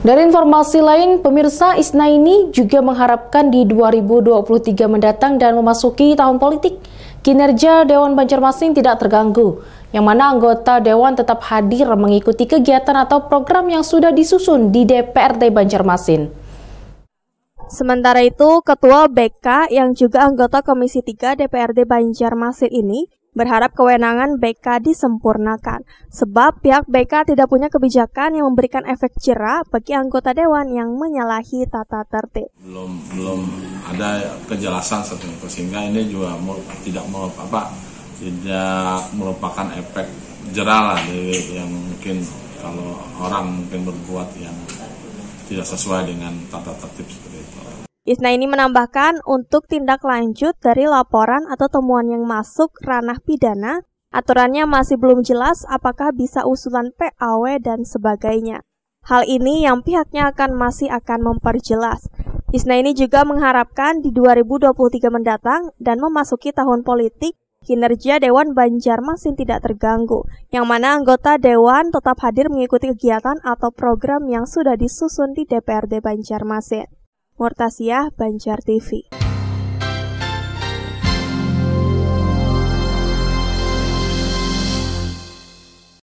Dari informasi lain, pemirsa Isna ini juga mengharapkan di 2023 mendatang dan memasuki tahun politik, kinerja Dewan Banjarmasin tidak terganggu, yang mana anggota Dewan tetap hadir mengikuti kegiatan atau program yang sudah disusun di DPRD Banjarmasin. Sementara itu, Ketua BK yang juga anggota Komisi 3 DPRD Banjarmasin ini berharap kewenangan BK disempurnakan, sebab pihak BK tidak punya kebijakan yang memberikan efek cerah bagi anggota dewan yang menyalahi tata tertib. Belum belum ada kejelasan satu sehingga ini juga tidak mau apa tidak merupakan efek jerah lah yang mungkin kalau orang mungkin berbuat yang tidak sesuai dengan tata tertib seperti itu. Isna ini menambahkan untuk tindak lanjut dari laporan atau temuan yang masuk ranah pidana, aturannya masih belum jelas apakah bisa usulan PAW dan sebagainya. Hal ini yang pihaknya akan masih akan memperjelas. Isna ini juga mengharapkan di 2023 mendatang dan memasuki tahun politik, kinerja Dewan Banjarmasin tidak terganggu, yang mana anggota Dewan tetap hadir mengikuti kegiatan atau program yang sudah disusun di DPRD Banjarmasin. Murtasiah Banjar TV.